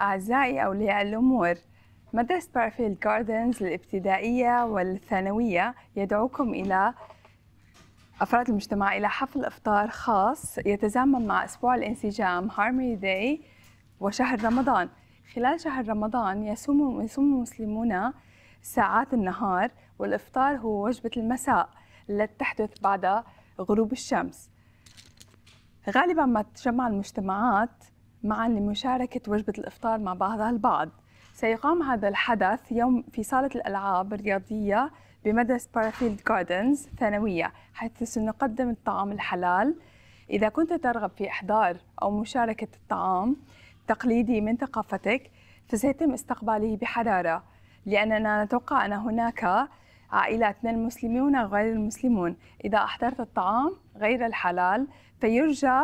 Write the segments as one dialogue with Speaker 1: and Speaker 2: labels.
Speaker 1: أعزائي أولياء الأمور مدرسة بارفيلد جاردنز الابتدائية والثانوية يدعوكم إلى أفراد المجتمع إلى حفل إفطار خاص يتزامن مع أسبوع الانسجام هارموني داي وشهر رمضان خلال شهر رمضان يصوم يصوم المسلمون ساعات النهار والإفطار هو وجبة المساء التي تحدث بعد غروب الشمس غالبا ما تجمع المجتمعات معا لمشاركة وجبة الإفطار مع بعضها البعض سيقام هذا الحدث يوم في صالة الألعاب الرياضية بمدرسة بارافيلد جاردنز ثانوية حيث سنقدم الطعام الحلال إذا كنت ترغب في إحضار أو مشاركة الطعام تقليدي من ثقافتك فسيتم استقباله بحرارة لأننا نتوقع أن هناك عائلات من المسلمين وغير المسلمون إذا أحضرت الطعام غير الحلال فيرجى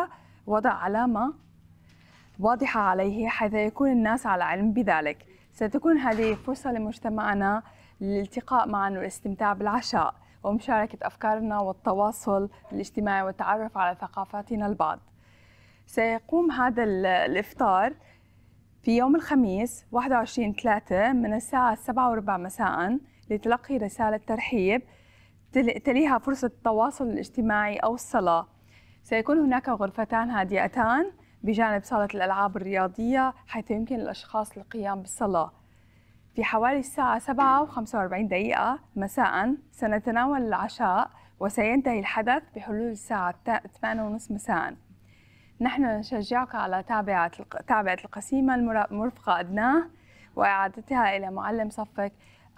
Speaker 1: وضع علامة واضحة عليه حيث يكون الناس على علم بذلك ستكون هذه فرصة لمجتمعنا للالتقاء معا والاستمتاع بالعشاء ومشاركة أفكارنا والتواصل الاجتماعي والتعرف على ثقافاتنا البعض سيقوم هذا الإفطار في يوم الخميس 21 3 من الساعة 7 مساء لتلقي رسالة ترحيب تليها فرصة التواصل الاجتماعي أو الصلاة سيكون هناك غرفتان هادئتان بجانب صالة الألعاب الرياضية حيث يمكن للأشخاص القيام بالصلاة في حوالي الساعة 7 و45 دقيقة مساء سنتناول العشاء وسينتهي الحدث بحلول الساعة 8:30 مساء نحن نشجعك على تابعة تابعة القسيمة المرفقة أدناه وإعادتها إلى معلم صفك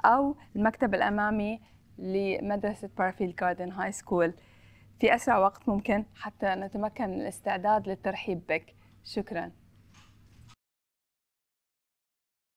Speaker 1: أو المكتب الأمامي لمدرسة بارفيل جاردن هاي سكول في أسرع وقت ممكن حتى نتمكن من الاستعداد للترحيب بك شكراً